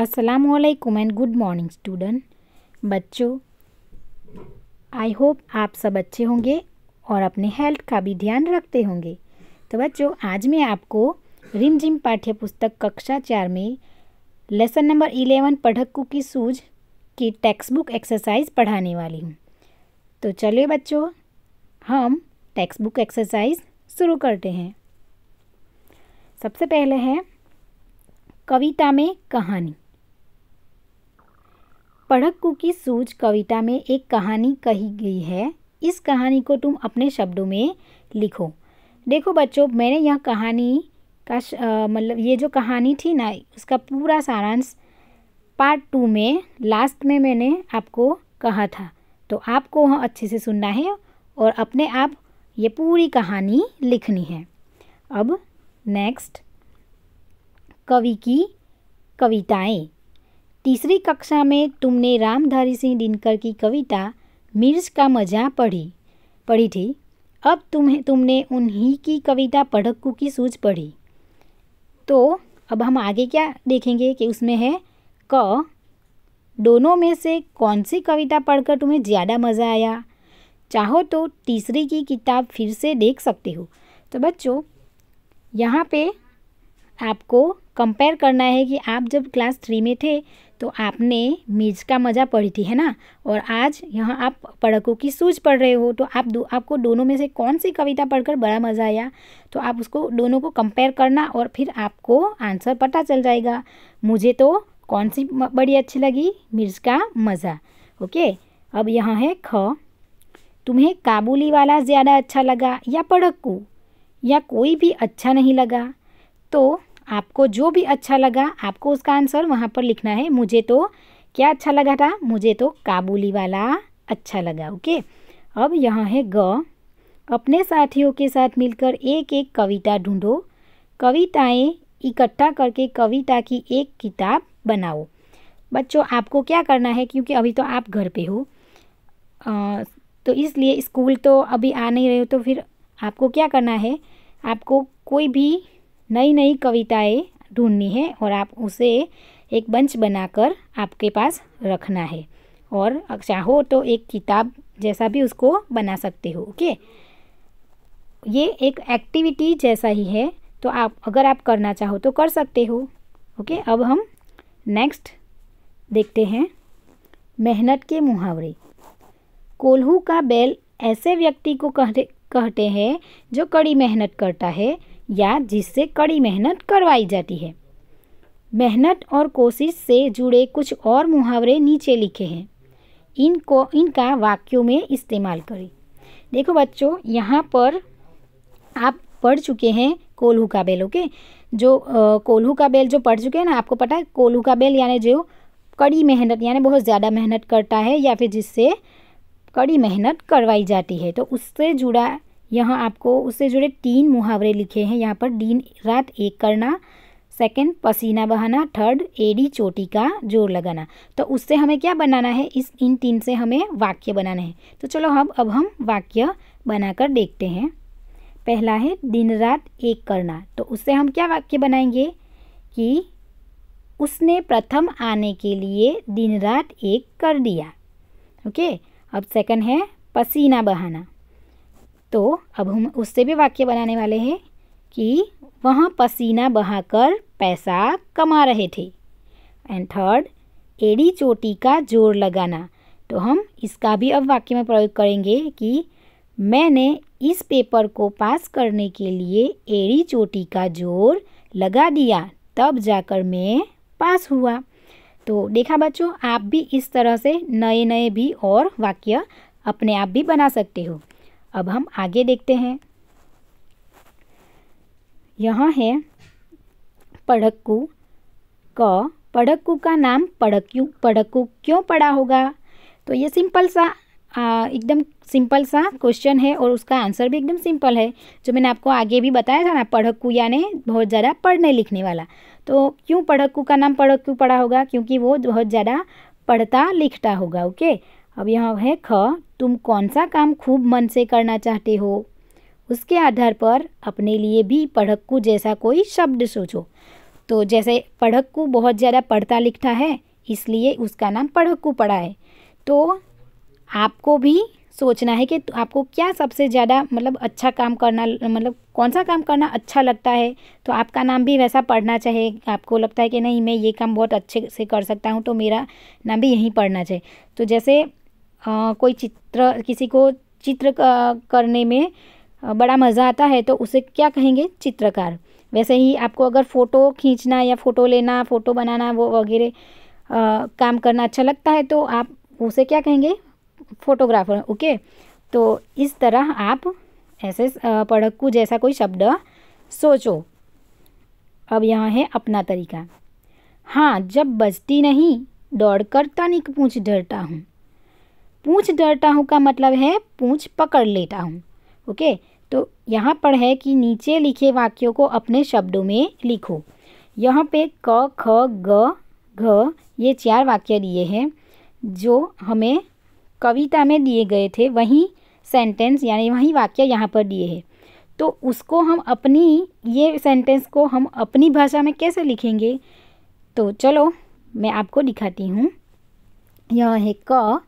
असलकुम and good morning student बच्चों I hope आप सब अच्छे होंगे और अपने हेल्थ का भी ध्यान रखते होंगे तो बच्चों आज मैं आपको रिमझिम पाठ्य पुस्तक कक्षा चार में लेसन नंबर इलेवन पढ़कू की सूझ की टेक्स्ट बुक एक्सरसाइज पढ़ाने वाली हूँ तो चलिए बच्चों हम टेक्स्ट बुक एक्सरसाइज शुरू करते हैं सबसे पहले है कविता में कहानी पढ़क्कू की सूझ कविता में एक कहानी कही गई है इस कहानी को तुम अपने शब्दों में लिखो देखो बच्चों मैंने यह कहानी का मतलब ये जो कहानी थी ना उसका पूरा सारांश पार्ट टू में लास्ट में मैंने आपको कहा था तो आपको वहाँ अच्छे से सुनना है और अपने आप ये पूरी कहानी लिखनी है अब नेक्स्ट कवि की कविताएं तीसरी कक्षा में तुमने रामधारी सिंह दिनकर की कविता मिर्च का मजा पढ़ी पढ़ी थी अब तुम्हें तुमने उन्हीं की कविता पढ़क्कू की सूझ पढ़ी तो अब हम आगे क्या देखेंगे कि उसमें है क दोनों में से कौन सी कविता पढ़कर तुम्हें ज़्यादा मज़ा आया चाहो तो तीसरी की किताब फिर से देख सकते हो तो बच्चों यहाँ पे आपको कंपेयर करना है कि आप जब क्लास थ्री में थे तो आपने मिर्च का मज़ा पढ़ी थी है ना और आज यहाँ आप पड़कों की सूझ पढ़ रहे हो तो आप दो आपको दोनों में से कौन सी कविता पढ़कर बड़ा मज़ा आया तो आप उसको दोनों को कंपेयर करना और फिर आपको आंसर पता चल जाएगा मुझे तो कौन सी बड़ी अच्छी लगी मिर्ज का मज़ा ओके अब यहाँ है ख तुम्हें काबुली वाला ज़्यादा अच्छा लगा या पड़कू या कोई भी अच्छा नहीं लगा तो आपको जो भी अच्छा लगा आपको उसका आंसर वहाँ पर लिखना है मुझे तो क्या अच्छा लगा था मुझे तो काबुली वाला अच्छा लगा ओके अब यहाँ है ग अपने साथियों के साथ मिलकर एक एक कविता ढूंढो कविताएं इकट्ठा करके कविता की एक किताब बनाओ बच्चों आपको क्या करना है क्योंकि अभी तो आप घर पे हो आ, तो इसलिए स्कूल तो अभी आ नहीं रहे हो तो फिर आपको क्या करना है आपको कोई भी नई नई कविताएं ढूंढनी है और आप उसे एक बंच बनाकर आपके पास रखना है और चाहो तो एक किताब जैसा भी उसको बना सकते हो ओके ये एक एक्टिविटी जैसा ही है तो आप अगर आप करना चाहो तो कर सकते हो ओके अब हम नेक्स्ट देखते हैं मेहनत के मुहावरे कोल्हू का बैल ऐसे व्यक्ति को कहते कहते हैं जो कड़ी मेहनत करता है या जिससे कड़ी मेहनत करवाई जाती है मेहनत और कोशिश से जुड़े कुछ और मुहावरे नीचे लिखे हैं इनको इनका वाक्यों में इस्तेमाल करें देखो बच्चों यहाँ पर आप पढ़ चुके हैं कोल्हू का बेल ओके जो कोल्हू का बेल जो पढ़ चुके हैं ना आपको पता है कोल्हू का बेल यानी जो कड़ी मेहनत यानी बहुत ज़्यादा मेहनत करता है या फिर जिससे कड़ी मेहनत करवाई जाती है तो उससे जुड़ा यहाँ आपको उससे जुड़े तीन मुहावरे लिखे हैं यहाँ पर दिन रात एक करना सेकंड पसीना बहाना थर्ड एडी चोटी का जोर लगाना तो उससे हमें क्या बनाना है इस इन तीन से हमें वाक्य बनाना है तो चलो हम अब, अब हम वाक्य बनाकर देखते हैं पहला है दिन रात एक करना तो उससे हम क्या वाक्य बनाएंगे कि उसने प्रथम आने के लिए दिन रात एक कर दिया ओके अब सेकंड है पसीना बहाना तो अब हम उससे भी वाक्य बनाने वाले हैं कि वह पसीना बहाकर पैसा कमा रहे थे एंड थर्ड एड़ी चोटी का जोर लगाना तो हम इसका भी अब वाक्य में प्रयोग करेंगे कि मैंने इस पेपर को पास करने के लिए एड़ी चोटी का जोर लगा दिया तब जाकर मैं पास हुआ तो देखा बच्चों आप भी इस तरह से नए नए भी और वाक्य अपने आप भी बना सकते हो अब हम आगे देखते हैं यहाँ है पढ़क्कू क पढ़क्कू का नाम पड़क्यू पढ़क्कू क्यों पड़ा होगा तो ये सिंपल सा एकदम सिंपल सा क्वेश्चन है और उसका आंसर भी एकदम सिंपल है जो मैंने आपको आगे भी बताया था ना पढ़क्कू यानी बहुत ज़्यादा पढ़ने लिखने वाला तो क्यों पढ़क्कू का नाम पड़क्कू पड़ा होगा क्योंकि वो बहुत ज़्यादा पढ़ता लिखता होगा ओके अब यहाँ है ख तुम कौन सा काम खूब मन से करना चाहते हो उसके आधार पर अपने लिए भी पढ़क्कू जैसा कोई शब्द सोचो तो जैसे पढ़क्कू बहुत ज़्यादा पढ़ता लिखता है इसलिए उसका नाम पढ़क्कू पड़ा है तो आपको भी सोचना है कि तो आपको क्या सबसे ज़्यादा मतलब अच्छा काम करना मतलब कौन सा काम करना अच्छा लगता है तो आपका नाम भी वैसा पढ़ना चाहिए आपको लगता है कि नहीं मैं ये काम बहुत अच्छे से कर सकता हूँ तो मेरा नाम भी यहीं पढ़ना चाहिए तो जैसे आ, कोई चित्र किसी को चित्र करने में बड़ा मज़ा आता है तो उसे क्या कहेंगे चित्रकार वैसे ही आपको अगर फ़ोटो खींचना या फ़ोटो लेना फ़ोटो बनाना वो वगैरह काम करना अच्छा लगता है तो आप उसे क्या कहेंगे फोटोग्राफर ओके तो इस तरह आप ऐसे पढ़क्कू जैसा कोई शब्द सोचो अब यहाँ है अपना तरीका हाँ जब बजती नहीं दौड़ कर तनिक पूछ डरता हूँ पूछ डरता हूँ का मतलब है पूछ पकड़ लेता हूँ ओके तो यहाँ पर है कि नीचे लिखे वाक्यों को अपने शब्दों में लिखो यहाँ पे क ख ग घ ये चार वाक्य दिए हैं जो हमें कविता में दिए गए थे वहीं सेंटेंस यानी वही वाक्य यहाँ पर दिए हैं तो उसको हम अपनी ये सेंटेंस को हम अपनी भाषा में कैसे लिखेंगे तो चलो मैं आपको दिखाती हूँ यह है क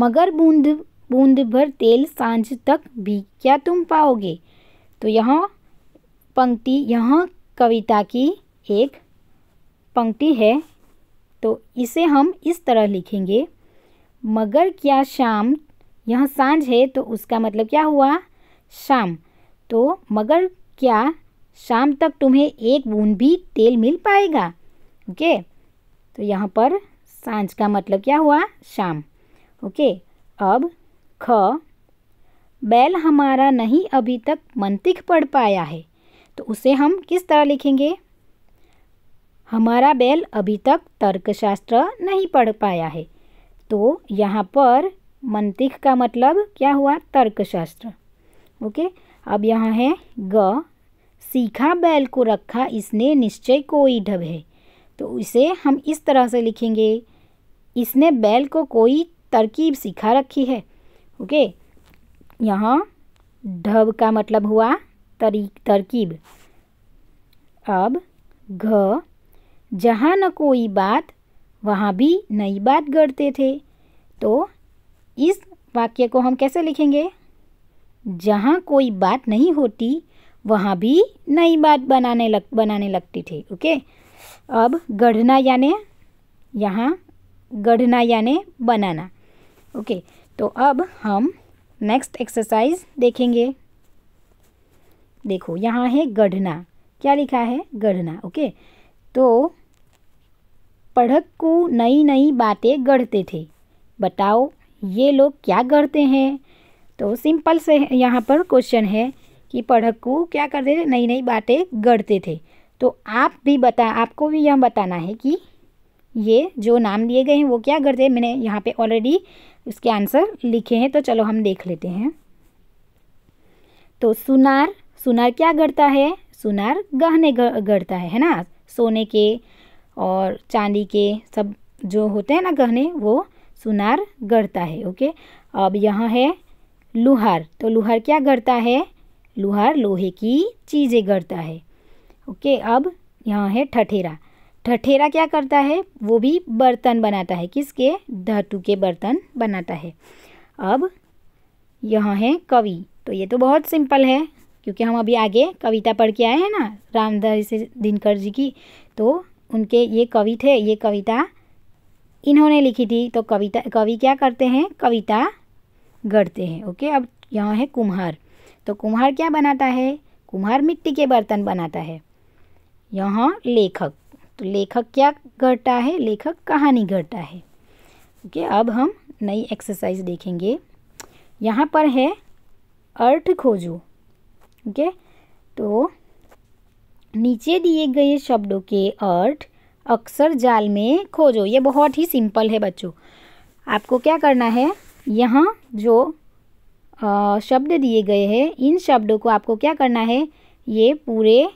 मगर बूंद बूंद भर तेल सांझ तक भी क्या तुम पाओगे तो यहाँ पंक्ति यहाँ कविता की एक पंक्ति है तो इसे हम इस तरह लिखेंगे मगर क्या शाम यह सांझ है तो उसका मतलब क्या हुआ शाम तो मगर क्या शाम तक तुम्हें एक बूंद भी तेल मिल पाएगा ओके तो यहाँ पर सांझ का मतलब क्या हुआ शाम ओके अब ख बैल हमारा नहीं अभी तक मंतिक पढ़ पाया है तो उसे हम किस तरह लिखेंगे हमारा बैल अभी तक तर्कशास्त्र नहीं पढ़ पाया है तो यहाँ पर मंतिक का मतलब क्या हुआ तर्कशास्त्र ओके अब यहाँ है ग सीखा बैल को रखा इसने निश्चय कोई ढब है तो इसे हम इस तरह से लिखेंगे इसने बैल को कोई तरकीब सिखा रखी है ओके यहाँ ढब का मतलब हुआ तरी तरकीब अब घ जहाँ न कोई बात वहाँ भी नई बात गढ़ते थे तो इस वाक्य को हम कैसे लिखेंगे जहाँ कोई बात नहीं होती वहाँ भी नई बात बनाने लग बनाने लगती थी ओके अब गढ़ना यानि यहाँ गढ़ना यानि बनाना ओके तो अब हम नेक्स्ट एक्सरसाइज देखेंगे देखो यहाँ है गढ़ना क्या लिखा है गढ़ना ओके तो पढ़क को नई नई बातें गढ़ते थे बताओ ये लोग क्या गढ़ते हैं तो सिंपल से यहाँ पर क्वेश्चन है कि पढ़क को क्या करते थे नई नई बातें गढ़ते थे तो आप भी बता आपको भी यह बताना है कि ये जो नाम दिए गए हैं वो क्या करते हैं मैंने यहाँ पे ऑलरेडी उसके आंसर लिखे हैं तो चलो हम देख लेते हैं तो सुनार सुनार क्या गढ़ता है सुनार गहने गढ़ता है है ना सोने के और चांदी के सब जो होते हैं ना गहने वो सुनार गढ़ता है ओके अब यहाँ है लुहार तो लुहार क्या गढ़ता है लुहार लोहे की चीज़ें गढ़ता है ओके अब यहाँ है ठठेरा ठठेरा क्या करता है वो भी बर्तन बनाता है किसके धातु के बर्तन बनाता है अब यहाँ है कवि तो ये तो बहुत सिंपल है क्योंकि हम अभी आगे कविता पढ़ के आए हैं ना रामदास से दिनकर जी की तो उनके ये कवि थे ये कविता इन्होंने लिखी थी तो कविता कवि क्या करते हैं कविता गढ़ते हैं ओके अब यहाँ है कुम्हार तो कुम्हार क्या बनाता है कुम्हार मिट्टी के बर्तन बनाता है यहाँ लेखक तो लेखक क्या करता है लेखक कहानी करता है ओके okay, अब हम नई एक्सरसाइज देखेंगे यहाँ पर है अर्थ खोजो ओके okay? तो नीचे दिए गए शब्दों के अर्थ अक्सर जाल में खोजो ये बहुत ही सिंपल है बच्चों आपको क्या करना है यहाँ जो आ, शब्द दिए गए हैं इन शब्दों को आपको क्या करना है ये पूरे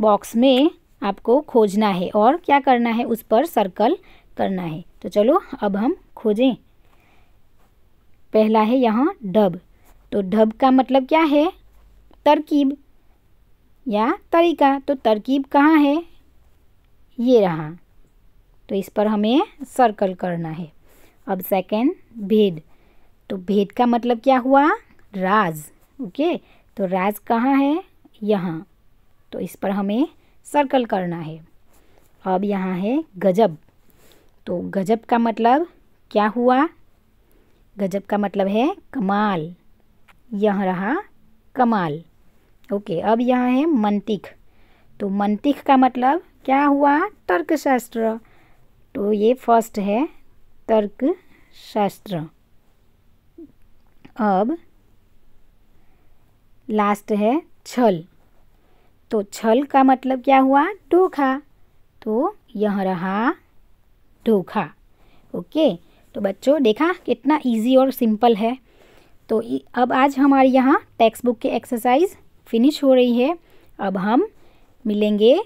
बॉक्स में आपको खोजना है और क्या करना है उस पर सर्कल करना है तो चलो अब हम खोजें पहला है यहाँ ढब तो ढब का मतलब क्या है तरकीब या तरीका तो तरकीब कहाँ है ये रहा तो इस पर हमें सर्कल करना है अब सेकंड भेद तो भेद का मतलब क्या हुआ राज ओके तो राज कहाँ है यहाँ तो इस पर हमें सर्कल करना है अब यहाँ है गजब तो गजब का मतलब क्या हुआ गजब का मतलब है कमाल यह रहा कमाल ओके अब यहाँ है मंतिक तो मंतिक का मतलब क्या हुआ तर्कशास्त्र तो ये फर्स्ट है तर्कशास्त्र अब लास्ट है छल तो छल का मतलब क्या हुआ धोखा तो यह रहा धोखा ओके तो बच्चों देखा कितना इजी और सिंपल है तो अब आज हमारे यहाँ टेक्स्ट बुक की एक्सरसाइज फिनिश हो रही है अब हम मिलेंगे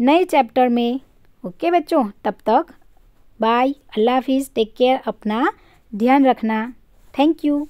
नए चैप्टर में ओके बच्चों तब तक बाय अल्लाह हाफिज़ टेक केयर अपना ध्यान रखना थैंक यू